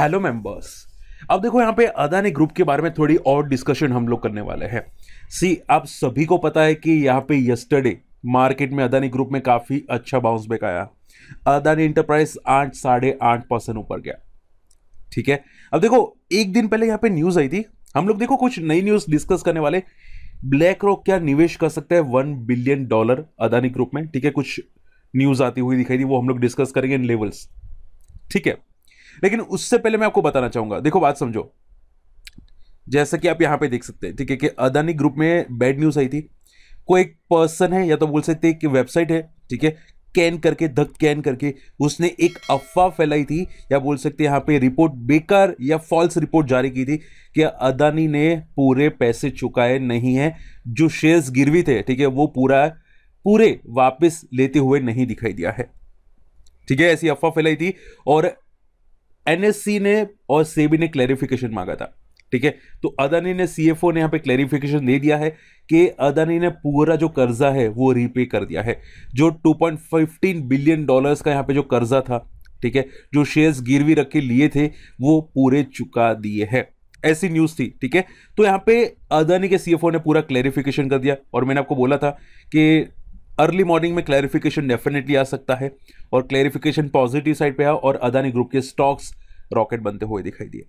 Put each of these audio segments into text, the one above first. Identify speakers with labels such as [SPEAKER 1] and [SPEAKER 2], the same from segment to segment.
[SPEAKER 1] Hello members अब देखो यहाँ पे अदानी ग्रुप के बारे में थोड़ी और डिस्कशन हम लोग करने वाले हैं सी आप सभी को पता है कि यहाँ पे यस्टरडे मार्केट में अदानी ग्रुप में काफ़ी अच्छा बाउंस बैक आया अदानी इंटरप्राइज आठ साढ़े आठ परसेंट ऊपर गया ठीक है अब देखो एक दिन पहले यहाँ पे न्यूज़ आई थी हम लोग देखो कुछ नई न्यूज़ डिस्कस करने वाले ब्लैक रॉक क्या निवेश कर सकते हैं one billion dollar Adani group में ठीक है कुछ न्यूज़ आती हुई दिखाई दी वो हम लोग डिस्कस करेंगे इन लेवल्स ठीक है लेकिन उससे पहले मैं आपको बताना चाहूंगा देखो बात समझो जैसा कि आप यहां पे देख सकते हैं ठीक है कि अदानी ग्रुप में बैड न्यूज आई थी कोई एक पर्सन है या तो बोल सकते हैं कि वेबसाइट है ठीक है कैन करके द कैन करके उसने एक अफवाह फैलाई थी या बोल सकते यहाँ पे रिपोर्ट बेकार या फॉल्स रिपोर्ट जारी की थी कि अदानी ने पूरे पैसे चुकाए नहीं है जो शेयर्स गिरवी थे ठीक है वो पूरा पूरे वापस लेते हुए नहीं दिखाई दिया है ठीक है ऐसी अफवाह फैलाई थी और एनएससी ने और सेबी ने क्लैरिफिकेशन मांगा था ठीक है तो अदानी ने सीएफओ ने यहाँ पे क्लैरिफिकेशन दे दिया है कि अदानी ने पूरा जो कर्जा है वो रीपे कर दिया है जो 2.15 बिलियन डॉलर्स का यहाँ पे जो कर्जा था ठीक है जो शेयर्स गिरवी रख के लिए थे वो पूरे चुका दिए हैं ऐसी न्यूज़ थी ठीक है तो यहाँ पे अदानी के सीएफओ ने पूरा क्लैरिफिकेशन कर दिया और मैंने आपको बोला था कि अर्ली मॉर्निंग में क्लैरिफिकेशन डेफिनेटली आ सकता है और क्लैरिफिकेशन पॉजिटिव साइड पे आया और अदानी ग्रुप के स्टॉक्स रॉकेट बनते हुए दिखाई दिए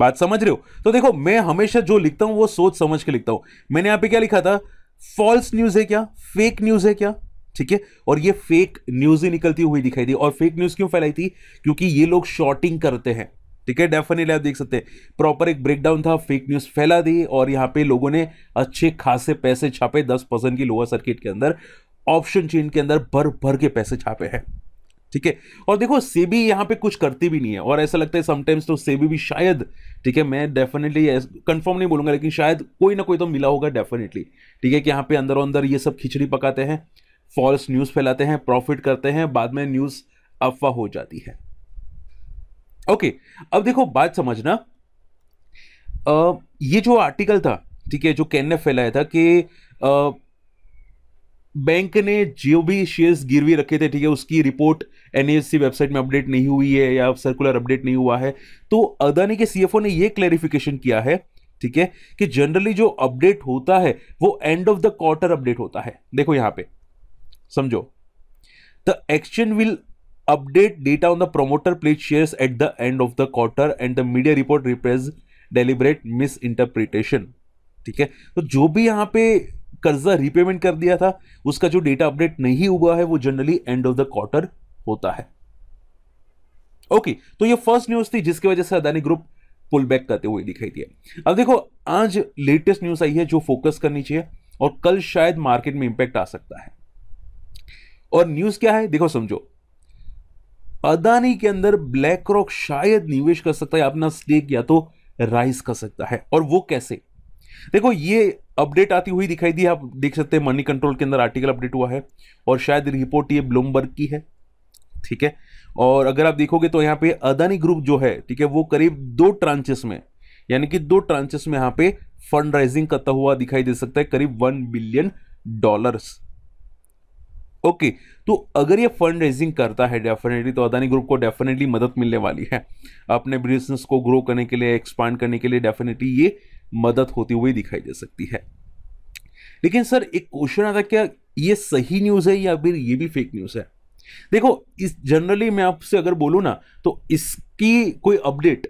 [SPEAKER 1] बात समझ रहे हो तो देखो मैं हमेशा जो लिखता हूं वो सोच समझ के लिखता हूं मैंने यहां पे क्या लिखा था फॉल्स न्यूज है क्या फेक न्यूज है क्या ठीक है और ये फेक न्यूज ही निकलती हुई दिखाई दी और फेक न्यूज क्यों फैलाई थी क्योंकि ये लोग शॉर्टिंग करते हैं ठीक है डेफिनेटली आप देख सकते हैं प्रॉपर एक ब्रेकडाउन था फेक न्यूज फैला दी और यहाँ पे लोगों ने अच्छे खासे पैसे छापे दस परसेंट की लोअर सर्किट के अंदर ऑप्शन चेन के अंदर भर भर के पैसे छापे हैं ठीक है और देखो सेबी यहाँ पे कुछ करती भी नहीं है और ऐसा लगता है समटाइम्स तो सेबी भी शायद ठीक है मैं डेफिनेटली कंफर्म नहीं बोलूंगा लेकिन शायद कोई ना कोई तो मिला होगा डेफिनेटली ठीक है कि यहाँ पे अंदर अंदर ये सब खिचड़ी पकाते हैं फॉल्स न्यूज़ फैलाते हैं प्रॉफिट करते हैं बाद में न्यूज़ अफवाह हो जाती है ओके okay, अब देखो बात समझना ये जो आर्टिकल था ठीक है जो कैन ने फैलाया था कि बैंक ने जो भी शेयर्स गिरवी रखे थे ठीक है उसकी रिपोर्ट एन वेबसाइट में अपडेट नहीं हुई है या सर्कुलर अपडेट नहीं हुआ है तो अदानी के सीएफओ ने ये क्लैरिफिकेशन किया है ठीक है कि जनरली जो अपडेट होता है वो end of the quarter update होता है देखो यहां पे समझो the exchange will update data on the promoter pledge shares at the end of the quarter and the media report represents deliberate misinterpretation ठीक है तो जो भी यहाँ पे कर्जा रिपेमेंट कर दिया था उसका जो डेटा अपडेट नहीं हुआ है वो generally end of the quarter होता है ओके okay, तो ये फर्स्ट न्यूज थी जिसकी वजह से अदानी ग्रुप पुल बैक करते हुए दिखाई दिया अब देखो आज लेटेस्ट न्यूज आई है जो फोकस करनी चाहिए और कल शायद मार्केट में इंपैक्ट आ सकता है और न्यूज क्या है देखो समझो अदानी के अंदर ब्लैक रॉक शायद निवेश कर सकता है अपना स्टेक या तो राइज कर सकता है और वो कैसे देखो ये अपडेट आती हुई दिखाई दी आप देख सकते हैं मनी कंट्रोल के अंदर आर्टिकल अपडेट हुआ है और शायद रिपोर्ट ये ब्लूमबर्ग की है ठीक है और अगर आप देखोगे तो यहाँ पे अदानी ग्रुप जो है ठीक है वो करीब दो ट्रांचेस में यानी कि दो ट्रांचेस में यहाँ पे फंड राइजिंग करता हुआ दिखाई दे सकता है करीब वन बिलियन डॉलर्स ओके तो अगर ये फंड रेजिंग करता है डेफिनेटली तो अदानी ग्रुप को डेफिनेटली मदद मिलने वाली है अपने बिजनेस को ग्रो करने के लिए एक्सपांड करने के लिए डेफिनेटली ये मदद होती हुई दिखाई दे सकती है लेकिन सर एक क्वेश्चन आता क्या ये सही न्यूज़ है या फिर ये भी फेक न्यूज़ है देखो इस जनरली मैं आपसे अगर बोलूँ ना तो इसकी कोई अपडेट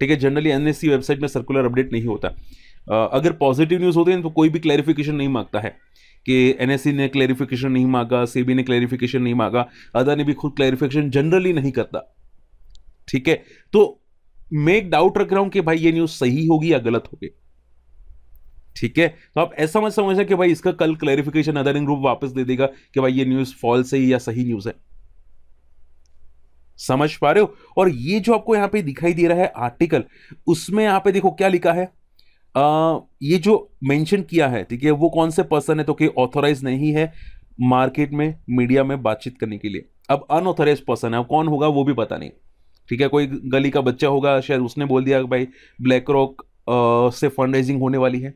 [SPEAKER 1] ठीक है जनरली एन वेबसाइट में सर्कुलर अपडेट नहीं होता अगर पॉजिटिव न्यूज़ होती है तो कोई भी क्लैरिफिकेशन नहीं मांगता है कि एन e ने क्लैरिफिकेशन नहीं मांगा सीबी ने क्लैरिफिकेशन नहीं मांगा अदा ने भी खुद क्लैरिफिकेशन जनरली नहीं करता ठीक है तो मैं एक डाउट रख रहा हूं कि भाई ये न्यूज सही होगी या गलत होगी ठीक है तो आप ऐसा मत समझना कि भाई इसका कल क्लैरिफिकेशन अदरिंग ग्रुप वापस दे देगा कि भाई ये न्यूज फॉल्स है या सही न्यूज है समझ पा रहे हो और ये जो आपको यहां पे दिखाई दे रहा है आर्टिकल उसमें यहां पे देखो क्या लिखा है आ, ये जो मेंशन किया है ठीक है वो कौन से पर्सन है तो कि ऑथोराइज नहीं है मार्केट में मीडिया में बातचीत करने के लिए अब अनऑथोराइज पर्सन है अब कौन होगा वो भी पता नहीं ठीक है कोई गली का बच्चा होगा शायद उसने बोल दिया भाई ब्लैक रॉक से फंड रेजिंग होने वाली है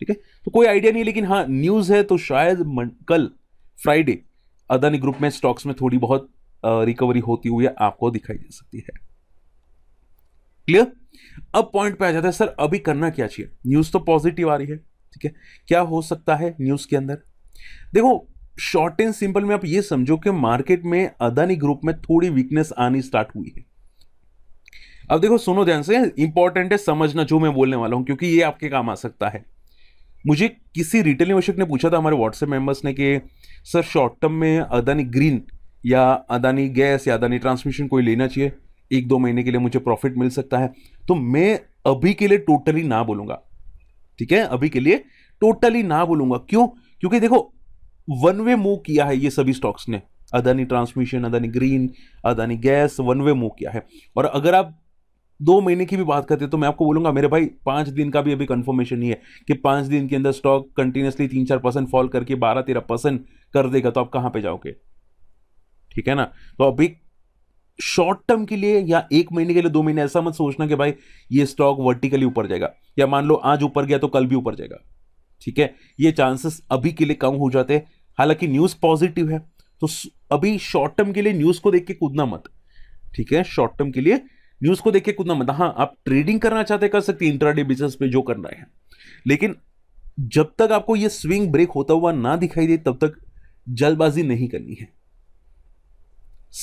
[SPEAKER 1] ठीक है तो कोई आइडिया नहीं लेकिन हाँ न्यूज़ है तो शायद कल फ्राइडे अदानी ग्रुप में स्टॉक्स में थोड़ी बहुत रिकवरी होती हुई आपको दिखाई दे सकती है क्लियर अब पॉइंट पे आ जाता है सर अभी करना क्या चाहिए न्यूज तो पॉजिटिव आ रही है ठीक है क्या हो सकता है न्यूज के अंदर देखो शॉर्ट एंड सिंपल में आप ये समझो कि मार्केट में अदानी ग्रुप में थोड़ी वीकनेस आनी स्टार्ट हुई है अब देखो सुनो ध्यान से इंपॉर्टेंट है समझना जो मैं बोलने वाला हूं क्योंकि ये आपके काम आ सकता है मुझे किसी रिटेल निवेशक ने पूछा था हमारे व्हाट्सएप मेंबर्स ने कि सर शॉर्ट टर्म में अदानी ग्रीन या अदानी गैस या अदानी ट्रांसमिशन कोई लेना चाहिए एक दो महीने के लिए मुझे प्रॉफिट मिल सकता है तो मैं अभी के लिए टोटली ना बोलूंगा ठीक है अभी के लिए टोटली ना बोलूंगा क्यों क्योंकि देखो वन वे मूव किया है ये सभी स्टॉक्स ने Adani transmission Adani green Adani gas one way move किया है और अगर आप दो महीने की भी बात करते हैं तो मैं आपको बोलूंगा मेरे भाई पांच दिन का भी अभी कंफर्मेशन नहीं है कि पांच दिन के अंदर स्टॉक कंटिन्यूसली तीन चार परसेंट फॉल करके बारह तेरह परसेंट कर देगा तो आप कहां पे जाओगे ठीक है ना तो अभी शॉर्ट टर्म के लिए या एक महीने के लिए दो महीने ऐसा मत सोचना कि भाई ये स्टॉक वर्टिकली ऊपर जाएगा या मान लो आज ऊपर गया तो कल भी ऊपर जाएगा ठीक है ये चांसेस अभी के लिए कम हो जाते हैं हालांकि न्यूज़ पॉजिटिव है तो अभी शॉर्ट टर्म के लिए न्यूज़ को देख के कूदना मत ठीक है शॉर्ट टर्म के लिए न्यूज़ को देख के कूदना मत हाँ आप ट्रेडिंग करना चाहते कर सकते हैं इंट्राडे बिजनेस पे जो करना है लेकिन जब तक आपको ये स्विंग ब्रेक होता हुआ ना दिखाई दे तब तक जल्दबाजी नहीं करनी है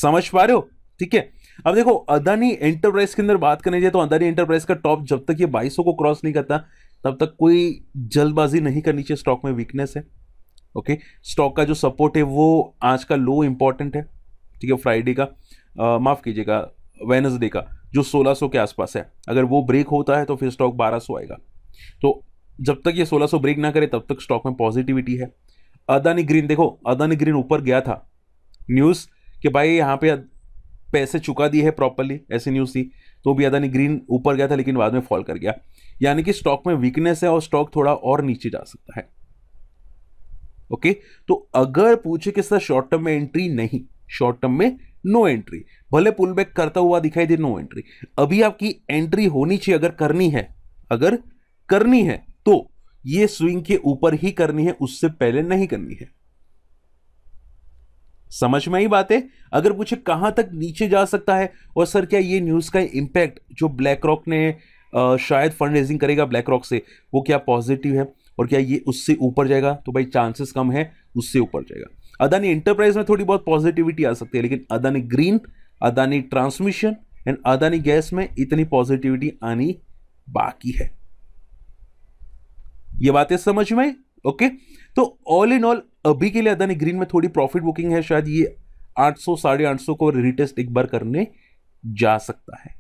[SPEAKER 1] समझ पा रहे हो ठीक है अब देखो अदानी एंटरप्राइज के अंदर बात करने जाए तो अदानी एंटरप्राइज का टॉप जब तक ये बाईसों को क्रॉस नहीं करता तब तक कोई जल्दबाजी नहीं करनी चाहिए स्टॉक में वीकनेस है ओके स्टॉक का जो सपोर्ट है वो आज का लो इंपॉर्टेंट है ठीक है फ्राइडे का माफ़ कीजिएगा वेनसडे का जो 1600 के आसपास है अगर वो ब्रेक होता है तो फिर स्टॉक 1200 आएगा तो जब तक ये 1600 ब्रेक ना करे तब तक स्टॉक में पॉजिटिविटी है अदानी ग्रीन देखो अदानी ग्रीन ऊपर गया था न्यूज़ कि भाई यहाँ पे पैसे चुका दिए है प्रॉपरली ऐसी न्यूज़ थी तो भी अदानी ग्रीन ऊपर गया था लेकिन बाद में फॉल कर गया यानी कि स्टॉक में वीकनेस है और स्टॉक थोड़ा और नीचे जा सकता है ओके तो अगर पूछे कि सर शॉर्ट टर्म में एंट्री नहीं शॉर्ट टर्म में नो एंट्री भले पुल बैक करता हुआ दिखाई दे नो एंट्री अभी आपकी एंट्री होनी चाहिए अगर करनी है अगर करनी है तो ये स्विंग के ऊपर ही करनी है उससे पहले नहीं करनी है समझ में ही बात है अगर पूछे कहाँ तक नीचे जा सकता है और सर क्या ये न्यूज़ का इम्पैक्ट जो ब्लैक रॉक ने शायद फंड रेजिंग करेगा ब्लैक रॉक से वो क्या पॉजिटिव है और क्या ये उससे ऊपर जाएगा तो भाई चांसेस कम है उससे ऊपर जाएगा अदानी एंटरप्राइज में थोड़ी बहुत पॉजिटिविटी आ सकती है लेकिन Adani green Adani transmission and Adani gas में इतनी पॉजिटिविटी आनी बाकी है ये बातें समझ में ओके तो ऑल इन ऑल अभी के लिए अदानी ग्रीन में थोड़ी प्रॉफिट बुकिंग है शायद ये 800 साढ़े आठ सौ को रिटेस्ट एक बार करने जा सकता है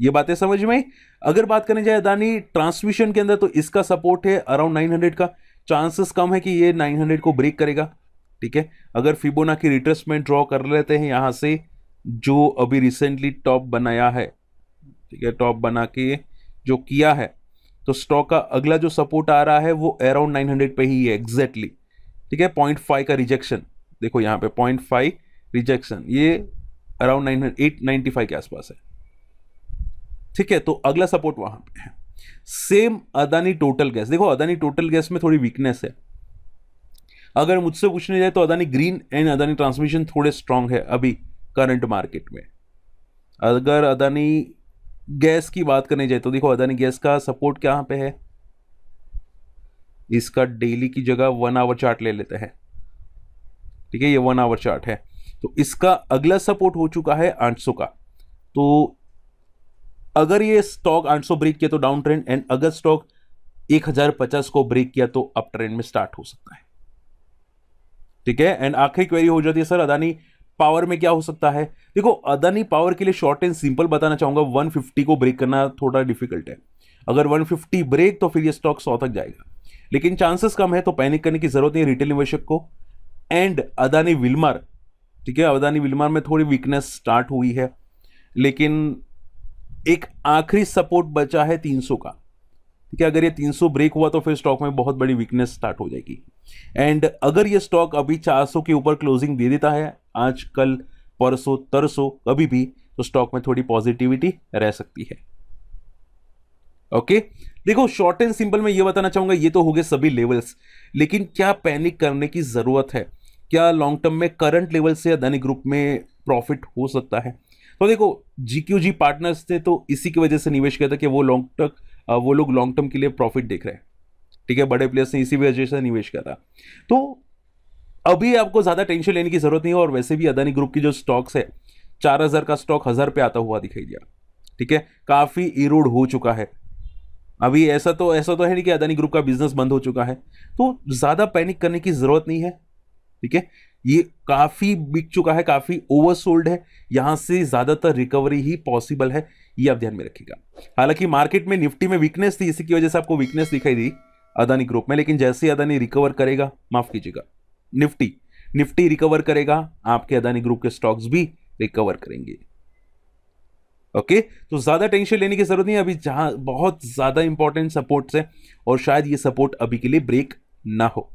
[SPEAKER 1] ये बातें समझ में अगर बात करें जाए अदानी ट्रांसमिशन के अंदर तो इसका सपोर्ट है अराउंड 900 का चांसेस कम है कि ये 900 को ब्रेक करेगा ठीक है अगर फिबोना की रिट्रेसमेंट ड्रॉ कर लेते हैं यहां से जो अभी रिसेंटली टॉप बनाया है ठीक है टॉप बना के जो किया है तो स्टॉक का अगला जो सपोर्ट आ रहा है वो अराउंड नाइन हंड्रेड पे ही है एग्जैक्टली ठीक है पॉइंट फाइव का रिजेक्शन देखो यहाँ पे पॉइंट फाइव रिजेक्शन ये around nine eight ninety five के आसपास है ठीक है तो अगला सपोर्ट वहां पे है सेम अदानी टोटल गैस देखो अदानी टोटल गैस में थोड़ी वीकनेस है अगर मुझसे पूछने जाए तो Adani green and Adani transmission थोड़े स्ट्रांग है अभी करंट मार्केट में अगर अदानी गैस की बात करने जाए तो देखो अदानी गैस का सपोर्ट क्या पे है इसका डेली की जगह वन आवर चार्ट ले लेते हैं ठीक है ये वन आवर चार्ट है तो इसका अगला सपोर्ट हो चुका है 800 का तो अगर ये स्टॉक 800 ब्रेक किया तो डाउन ट्रेंड एंड अगर स्टॉक 1050 को ब्रेक किया तो अप ट्रेंड में स्टार्ट हो सकता है ठीक है एंड आखिरी क्वेरी हो जाती है सर अदानी पावर में क्या हो सकता है देखो अदानी पावर के लिए शॉर्ट एंड सिंपल बताना चाहूंगा 150 को ब्रेक करना थोड़ा डिफिकल्ट है अगर 150 ब्रेक तो फिर ये स्टॉक सौ तक जाएगा लेकिन चांसेस कम है तो पैनिक करने की जरूरत नहीं रिटेल निवेशक को एंड अदानी विलमार ठीक है अदानी विलमार में थोड़ी वीकनेस स्टार्ट हुई है लेकिन एक आखिरी सपोर्ट बचा है 300 का ठीक है अगर ये 300 ब्रेक हुआ तो फिर स्टॉक में बहुत बड़ी वीकनेस स्टार्ट हो जाएगी एंड अगर ये स्टॉक अभी 400 के ऊपर क्लोजिंग दे देता है आज कल परसों तरसों कभी भी तो स्टॉक में थोड़ी पॉजिटिविटी रह सकती है ओके okay? देखो शॉर्ट एंड सिंपल में ये बताना चाहूंगा ये तो हो गए सभी लेवल्स लेकिन क्या पैनिक करने की जरूरत है क्या लॉन्ग टर्म में करंट लेवल से अदानी ग्रुप में प्रॉफिट हो सकता है तो देखो जी पार्टनर्स थे तो इसी की वजह से निवेश किया था कि वो लॉन्ग टर्म वो लोग लॉन्ग टर्म के लिए प्रॉफिट देख रहे हैं ठीक है बड़े प्लेयर्स ने इसी वजह से निवेश करा तो अभी आपको ज़्यादा टेंशन लेने की ज़रूरत नहीं है और वैसे भी अदानी ग्रुप की जो स्टॉक्स है चार हज़ार का स्टॉक हज़ार पे आता हुआ दिखाई दिया ठीक है काफ़ी इरोड हो चुका है अभी ऐसा तो ऐसा तो है नहीं कि अदानी ग्रुप का बिजनेस बंद हो चुका है तो ज़्यादा पैनिक करने की ज़रूरत नहीं है ठीक है ये काफ़ी बिक चुका है काफ़ी ओवरसोल्ड है यहां से ज़्यादातर रिकवरी ही पॉसिबल है ये आप ध्यान में रखिएगा हालांकि मार्केट में निफ्टी में वीकनेस थी इसी की वजह से आपको वीकनेस दिखाई दी अदानी ग्रुप में लेकिन जैसे ही अदानी रिकवर करेगा माफ कीजिएगा निफ्टी निफ्टी रिकवर करेगा आपके अदानी ग्रुप के स्टॉक्स भी रिकवर करेंगे ओके तो ज्यादा टेंशन लेने की जरूरत नहीं है अभी जहां बहुत ज्यादा इंपॉर्टेंट सपोर्ट है और शायद ये सपोर्ट अभी के लिए ब्रेक ना हो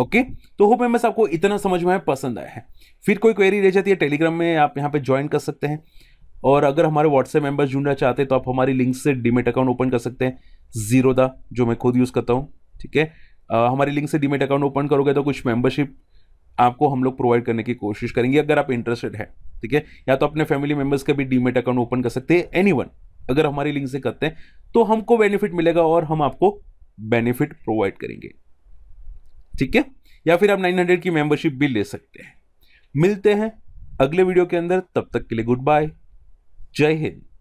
[SPEAKER 1] ओके तो होप मैं आपको इतना समझ में पसंद आया है फिर कोई क्वेरी रह जाती है टेलीग्राम में आप यहां पे ज्वाइन कर सकते हैं और अगर हमारे व्हाट्सएप मेंबर्स जुड़ना चाहते हैं तो आप हमारी लिंक से डीमेट अकाउंट ओपन कर सकते हैं जीरो दा जो मैं खुद यूज़ करता हूँ ठीक है हमारी लिंक से डीमेट अकाउंट ओपन करोगे तो कुछ मेंबरशिप आपको हम लोग प्रोवाइड करने की कोशिश करेंगे अगर आप इंटरेस्टेड है ठीक है या तो अपने फैमिली मेम्बर्स का भी डीमेट अकाउंट ओपन कर सकते हैं एनी अगर हमारी लिंक से करते हैं तो हमको बेनिफिट मिलेगा और हम आपको बेनिफिट प्रोवाइड करेंगे ठीक है या फिर आप 900 की मेंबरशिप भी ले सकते हैं मिलते हैं अगले वीडियो के अंदर तब तक के लिए गुड बाय Jai Hind.